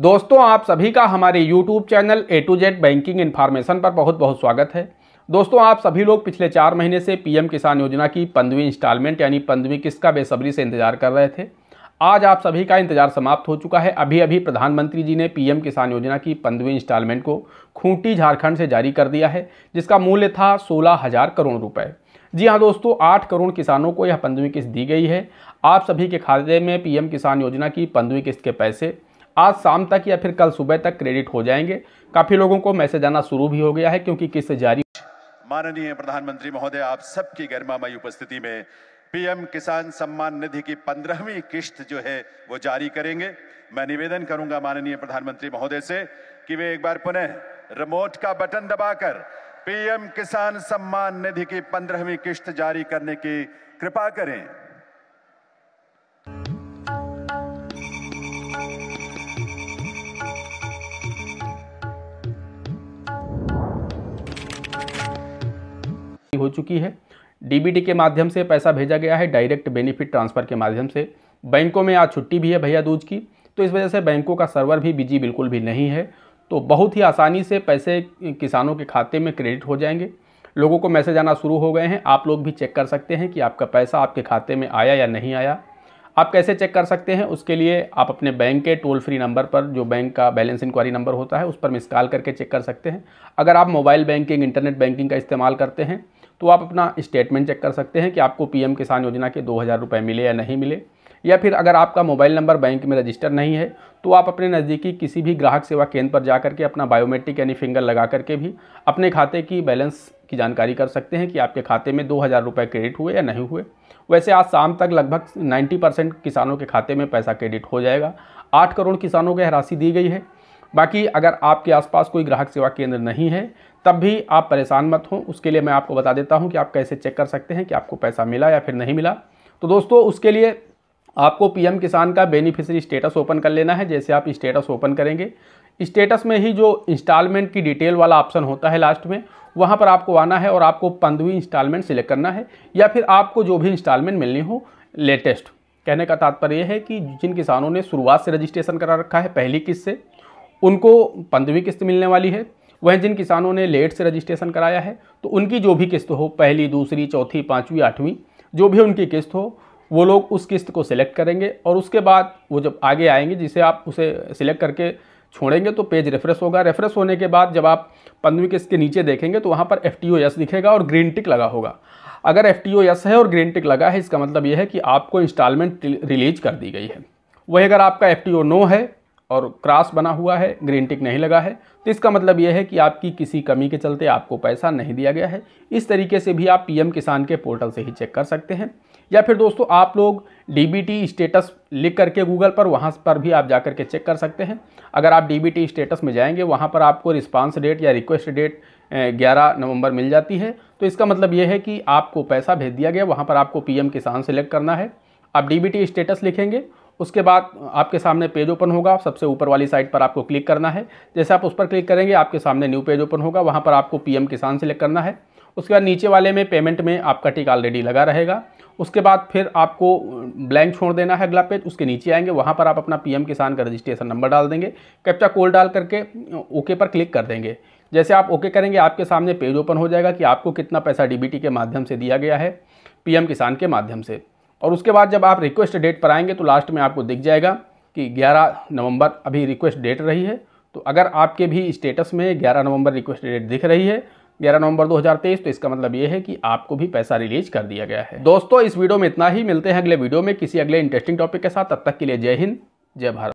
दोस्तों आप सभी का हमारे YouTube channel A to Z Banking Information पर बहुत बहुत स्वागत है दोस्तों आप सभी लोग पिछले चार महीने से पीएम किसान योजना की पंद्रवीं इंस्टॉलमेंट यानी पंद्रवीं किस्त का बेसब्री से इंतजार कर रहे थे आज आप सभी का इंतजार समाप्त हो चुका है अभी अभी प्रधानमंत्री जी ने पीएम किसान योजना की पंद्रवीं इंस्टॉलमेंट को खूंटी झारखंड से जारी कर दिया है जिसका मूल्य था सोलह हज़ार करोड़ रुपये जी हाँ दोस्तों आठ करोड़ किसानों को यह पंद्रवीं किस्त दी गई है आप सभी के खाते में पीएम किसान योजना की पंद्रवीं किस्त के पैसे आज शाम तक या फिर कल सुबह तक क्रेडिट हो जाएंगे काफ़ी लोगों को मैसेज आना शुरू भी हो गया है क्योंकि किस्त जारी माननीय प्रधानमंत्री महोदय आप सबकी गरिमामयी उपस्थिति में पीएम किसान सम्मान निधि की पंद्रहवीं किश्त जो है वो जारी करेंगे मैं निवेदन करूंगा माननीय प्रधानमंत्री महोदय से कि वे एक बार पुनः रिमोट का बटन दबाकर पीएम किसान सम्मान निधि की पंद्रहवीं किश्त जारी करने की कृपा करें हो चुकी है डीबीटी के माध्यम से पैसा भेजा गया है डायरेक्ट बेनिफिट ट्रांसफ़र के माध्यम से बैंकों में आज छुट्टी भी है भैया दूज की तो इस वजह से बैंकों का सर्वर भी बिजी बिल्कुल भी नहीं है तो बहुत ही आसानी से पैसे किसानों के खाते में क्रेडिट हो जाएंगे लोगों को मैसेज आना शुरू हो गए हैं आप लोग भी चेक कर सकते हैं कि आपका पैसा आपके खाते में आया या नहीं आया आप कैसे चेक कर सकते हैं उसके लिए आप अपने बैंक के टोल फ्री नंबर पर जो बैंक का बैलेंस इंक्वायरी नंबर होता है उस पर मिस कॉल करके चेक कर सकते हैं अगर आप मोबाइल बैंकिंग इंटरनेट बैंकिंग का इस्तेमाल करते हैं तो आप अपना स्टेटमेंट चेक कर सकते हैं कि आपको पीएम किसान योजना के दो हज़ार रुपये मिले या नहीं मिले या फिर अगर आपका मोबाइल नंबर बैंक में रजिस्टर नहीं है तो आप अपने नज़दीकी किसी भी ग्राहक सेवा केंद्र पर जा करके अपना बायोमेट्रिक यानी फिंगर लगा करके भी अपने खाते की बैलेंस की जानकारी कर सकते हैं कि आपके खाते में दो हज़ार रुपये क्रेडिट हुए या नहीं हुए वैसे आज शाम तक लगभग नाइन्टी परसेंट किसानों के खाते में पैसा क्रेडिट हो जाएगा आठ करोड़ किसानों को यह राशि दी गई है बाकी अगर आपके आसपास कोई ग्राहक सेवा केंद्र नहीं है तब भी आप परेशान मत हों उसके लिए मैं आपको बता देता हूं कि आप कैसे चेक कर सकते हैं कि आपको पैसा मिला या फिर नहीं मिला तो दोस्तों उसके लिए आपको पीएम किसान का बेनिफिशरी स्टेटस ओपन कर लेना है जैसे आप स्टेटस ओपन करेंगे स्टेटस में ही जो इंस्टॉलमेंट की डिटेल वाला ऑप्शन होता है लास्ट में वहाँ पर आपको आना है और आपको पंद्रहवीं इंस्टॉलमेंट सिलेक्ट करना है या फिर आपको जो भी इंस्टॉलमेंट मिलनी हो लेटेस्ट कहने का तात्पर्य है कि जिन किसानों ने शुरुआत से रजिस्ट्रेशन करा रखा है पहली किस्त से उनको पंद्रहवीं किस्त मिलने वाली है वह जिन किसानों ने लेट से रजिस्ट्रेशन कराया है तो उनकी जो भी किस्त हो पहली दूसरी चौथी पाँचवीं आठवीं जो भी उनकी किस्त हो वो लोग उस किस्त को सिलेक्ट करेंगे और उसके बाद वो जब आगे आएंगे जिसे आप उसे सिलेक्ट करके छोड़ेंगे तो पेज रेफरेंस होगा रेफरेंस होने के बाद जब आप पंद्रहवीं किस्त के नीचे देखेंगे तो वहाँ पर एफ टी ओ यस दिखेगा और ग्रीन टिक लगा होगा अगर एफ टी ओ यस है और ग्रीन टिक लगा है इसका मतलब ये है कि आपको इंस्टॉलमेंट रिलीज कर दी गई है वही अगर आपका एफ टी ओ नो है और क्रॉस बना हुआ है ग्रीन टिक नहीं लगा है तो इसका मतलब यह है कि आपकी किसी कमी के चलते आपको पैसा नहीं दिया गया है इस तरीके से भी आप पीएम किसान के पोर्टल से ही चेक कर सकते हैं या फिर दोस्तों आप लोग डीबीटी स्टेटस लिख करके गूगल पर वहाँ पर भी आप जा के चेक कर सकते हैं अगर आप डीबीटी स्टेटस में जाएंगे वहाँ पर आपको रिस्पांस डेट या रिक्वेस्ट डेट 11 नवंबर मिल जाती है तो इसका मतलब यह है कि आपको पैसा भेज दिया गया वहाँ पर आपको पीएम किसान सेलेक्ट करना है आप डीबीटी स्टेटस लिखेंगे उसके बाद आपके सामने पेज ओपन होगा सबसे ऊपर वाली साइट पर आपको क्लिक करना है जैसे आप उस पर क्लिक करेंगे आपके सामने न्यू पेज ओपन होगा वहाँ पर आपको पीएम किसान सेलेक्ट करना है उसके बाद नीचे वाले में पेमेंट में आपका टिक ऑलरेडी लगा रहेगा उसके बाद फिर आपको ब्लैंक छोड़ देना है अगला पेज उसके नीचे आएंगे वहाँ पर आप अपना पीएम किसान का रजिस्ट्रेशन नंबर डाल देंगे कैप्चा कोल डाल करके ओके पर क्लिक कर देंगे जैसे आप ओके करेंगे आपके सामने पेज ओपन हो जाएगा कि आपको कितना पैसा डीबीटी के माध्यम से दिया गया है पीएम किसान के माध्यम से और उसके बाद जब आप रिक्वेस्ट डेट पर आएंगे तो लास्ट में आपको दिख जाएगा कि 11 नवंबर अभी रिक्वेस्ट डेट रही है तो अगर आपके भी स्टेटस में 11 नवंबर रिक्वेस्ट डेट दिख रही है 11 नवंबर 2023 तो इसका मतलब ये है कि आपको भी पैसा रिलीज कर दिया गया है दोस्तों इस वीडियो में इतना ही मिलते हैं अगले वीडियो में किसी अगले इंटरेस्टिंग टॉपिक के साथ तब तक के लिए जय हिंद जय भारत